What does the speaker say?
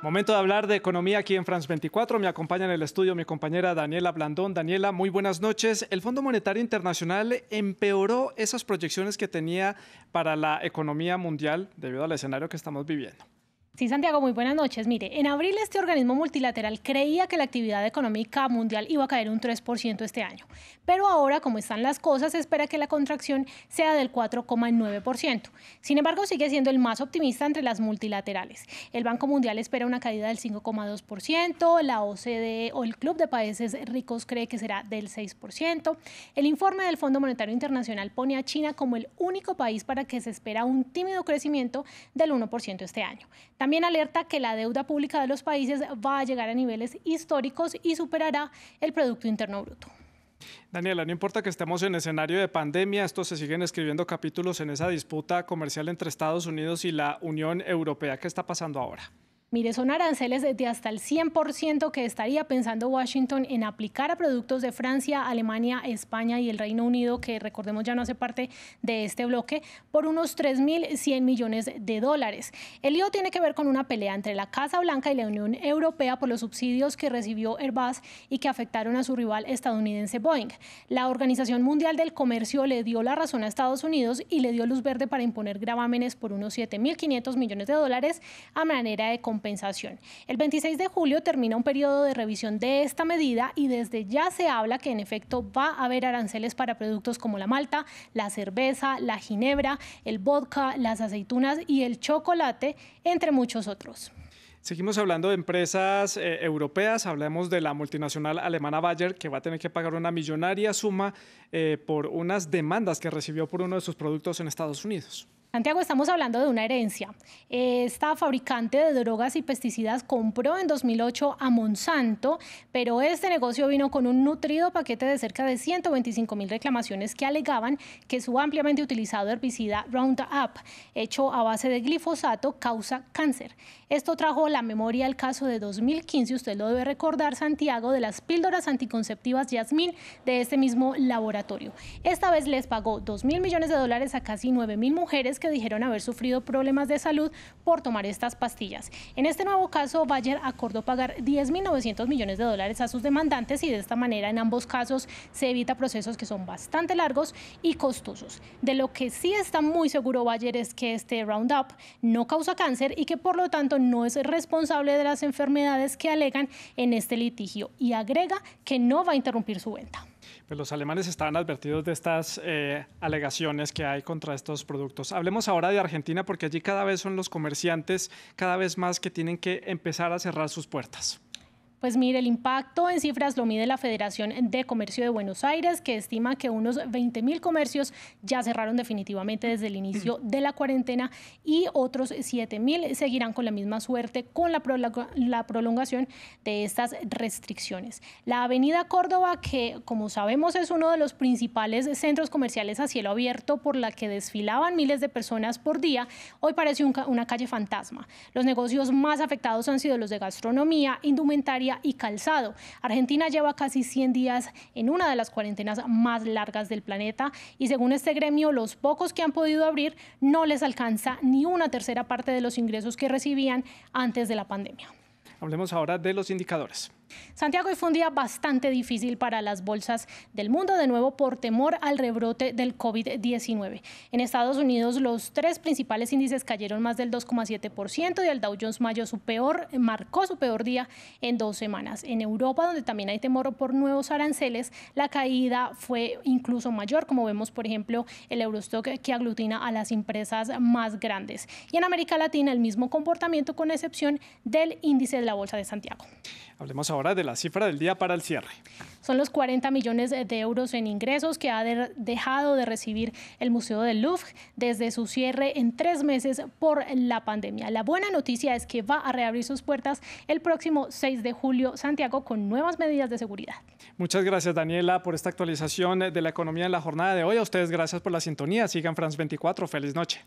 Momento de hablar de economía aquí en France 24. Me acompaña en el estudio mi compañera Daniela Blandón. Daniela, muy buenas noches. El Fondo Monetario Internacional empeoró esas proyecciones que tenía para la economía mundial debido al escenario que estamos viviendo. Sí, Santiago, muy buenas noches. Mire, en abril este organismo multilateral creía que la actividad económica mundial iba a caer un 3% este año, pero ahora, como están las cosas, espera que la contracción sea del 4,9%. Sin embargo, sigue siendo el más optimista entre las multilaterales. El Banco Mundial espera una caída del 5,2%, la OCDE o el Club de Países Ricos cree que será del 6%. El informe del Fondo Monetario Internacional pone a China como el único país para que se espera un tímido crecimiento del 1% este año. También también alerta que la deuda pública de los países va a llegar a niveles históricos y superará el Producto Interno Bruto. Daniela, no importa que estemos en escenario de pandemia, estos se siguen escribiendo capítulos en esa disputa comercial entre Estados Unidos y la Unión Europea. ¿Qué está pasando ahora? Mire, son aranceles de hasta el 100% que estaría pensando Washington en aplicar a productos de Francia, Alemania, España y el Reino Unido, que recordemos ya no hace parte de este bloque, por unos 3.100 millones de dólares. El lío tiene que ver con una pelea entre la Casa Blanca y la Unión Europea por los subsidios que recibió Airbus y que afectaron a su rival estadounidense Boeing. La Organización Mundial del Comercio le dio la razón a Estados Unidos y le dio luz verde para imponer gravámenes por unos 7.500 millones de dólares a manera de el 26 de julio termina un periodo de revisión de esta medida y desde ya se habla que en efecto va a haber aranceles para productos como la malta, la cerveza, la ginebra, el vodka, las aceitunas y el chocolate, entre muchos otros. Seguimos hablando de empresas eh, europeas, hablemos de la multinacional alemana Bayer, que va a tener que pagar una millonaria suma eh, por unas demandas que recibió por uno de sus productos en Estados Unidos. Santiago, estamos hablando de una herencia. Esta fabricante de drogas y pesticidas compró en 2008 a Monsanto, pero este negocio vino con un nutrido paquete de cerca de 125 mil reclamaciones que alegaban que su ampliamente utilizado herbicida Roundup, hecho a base de glifosato, causa cáncer. Esto trajo la memoria al caso de 2015, usted lo debe recordar, Santiago, de las píldoras anticonceptivas Yasmin, de este mismo laboratorio. Esta vez les pagó 2 mil millones de dólares a casi 9 mil mujeres que dijeron haber sufrido problemas de salud por tomar estas pastillas. En este nuevo caso, Bayer acordó pagar 10.900 millones de dólares a sus demandantes y de esta manera en ambos casos se evita procesos que son bastante largos y costosos. De lo que sí está muy seguro Bayer es que este Roundup no causa cáncer y que por lo tanto no es responsable de las enfermedades que alegan en este litigio y agrega que no va a interrumpir su venta. Pues, los alemanes estaban advertidos de estas eh, alegaciones que hay contra estos productos. Hablemos ahora de Argentina porque allí cada vez son los comerciantes cada vez más que tienen que empezar a cerrar sus puertas. Pues mire, el impacto en cifras lo mide la Federación de Comercio de Buenos Aires, que estima que unos 20 mil comercios ya cerraron definitivamente desde el inicio de la cuarentena y otros 7 mil seguirán con la misma suerte con la, la, prolongación de estas restricciones. La Avenida Córdoba, que como sabemos es uno de los principales centros comerciales a cielo abierto por la que desfilaban miles de personas por día, hoy parece una calle fantasma. Los negocios más afectados han sido los de gastronomía, indumentaria, y calzado. Argentina lleva casi 100 días en una de las cuarentenas más largas del planeta y según este gremio, los pocos que han podido abrir no les alcanza ni una tercera parte de los ingresos que recibían antes de la pandemia. Hablemos ahora de los indicadores. Santiago, hoy fue un día bastante difícil para las bolsas del mundo, de nuevo por temor al rebrote del COVID-19. En Estados Unidos, los tres principales índices cayeron más del 2,7% y el Dow Jones mayo marcó su peor día en dos semanas. En Europa, donde también hay temor por nuevos aranceles, la caída fue incluso mayor, como vemos, por ejemplo, el Eurostock que aglutina a las empresas más grandes. Y en América Latina, el mismo comportamiento, con excepción del índice de la Bolsa de Santiago. Hablemos ahora de la cifra del día para el cierre. Son los 40 millones de euros en ingresos que ha dejado de recibir el Museo del Louvre desde su cierre en tres meses por la pandemia. La buena noticia es que va a reabrir sus puertas el próximo 6 de julio Santiago con nuevas medidas de seguridad. Muchas gracias Daniela por esta actualización de la economía en la jornada de hoy. A ustedes gracias por la sintonía. Sigan France 24. Feliz noche.